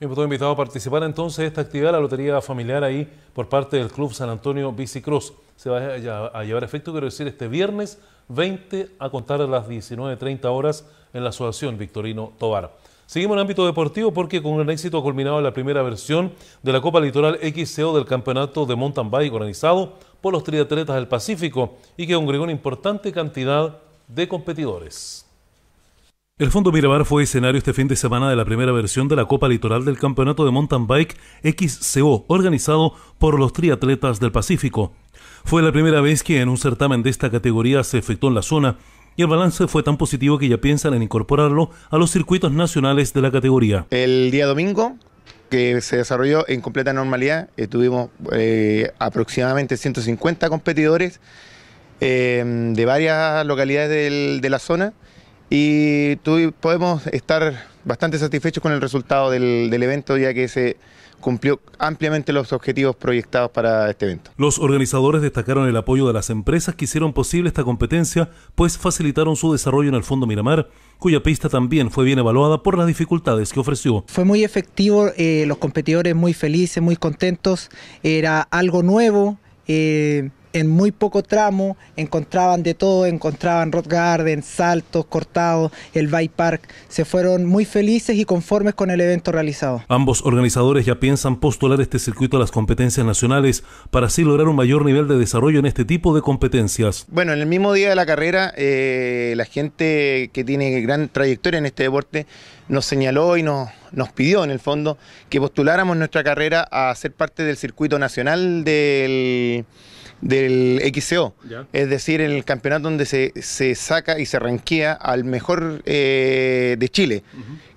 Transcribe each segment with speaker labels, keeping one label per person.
Speaker 1: Bien, invitado a participar entonces esta actividad, la lotería familiar ahí por parte del Club San Antonio Bicicross. Se va a llevar efecto, quiero decir, este viernes 20 a contar a las 19.30 horas en la Asociación Victorino Tobar. Seguimos en el ámbito deportivo porque con el éxito ha culminado la primera versión de la Copa Litoral XCO del Campeonato de Mountain Bike organizado por los triatletas del Pacífico y que congregó una importante cantidad de competidores. El Fondo Mirabar fue escenario este fin de semana de la primera versión de la Copa Litoral del Campeonato de Mountain Bike XCO, organizado por los triatletas del Pacífico. Fue la primera vez que en un certamen de esta categoría se efectuó en la zona y el balance fue tan positivo que ya piensan en incorporarlo a los circuitos nacionales de la categoría. El
Speaker 2: día domingo que se desarrolló en completa normalidad, eh, tuvimos eh, aproximadamente 150 competidores eh, de varias localidades de la zona y podemos estar bastante satisfechos con el resultado del, evento ya que se cumplió ampliamente los objetivos proyectados para este evento.
Speaker 1: Los organizadores destacaron el apoyo de las empresas que hicieron posible esta competencia, pues facilitaron su desarrollo en el Fondo Miramar, cuya pista también fue bien evaluada por las dificultades que ofreció.
Speaker 3: Fue muy efectivo, eh, los competidores muy felices, muy contentos, era algo nuevo. Eh, en muy poco tramo encontraban de todo, encontraban rock garden, saltos cortados, el bike park. Se fueron muy felices y conformes con el evento realizado.
Speaker 1: Ambos organizadores ya piensan postular este circuito a las competencias nacionales para así lograr un mayor nivel de desarrollo en este tipo de competencias.
Speaker 2: Bueno, en el mismo día de la carrera, eh, la gente que tiene gran trayectoria en este deporte nos señaló y nos, nos pidió en el fondo que postuláramos nuestra carrera a ser parte del circuito nacional del del XCO, es decir, el campeonato donde se, saca y se ranquea al mejor eh, de Chile,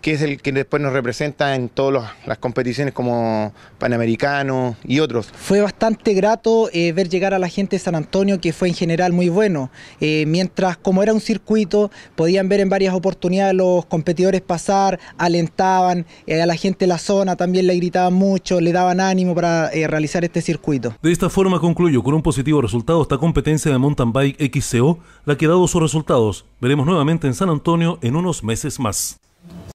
Speaker 2: que es el que después nos representa
Speaker 3: en todas las competiciones como Panamericano y otros. Fue bastante grato eh, ver llegar a la gente de San Antonio, que fue en general muy bueno. Eh, mientras, como era un circuito, podían ver en varias oportunidades los competidores pasar, alentaban a la gente de la zona, también le gritaban mucho, le daban ánimo para realizar este circuito.
Speaker 1: De esta forma concluyo con un positivo resultado esta competencia de mountain bike XCO, la que ha dado sus resultados. Veremos nuevamente en San Antonio en unos meses más.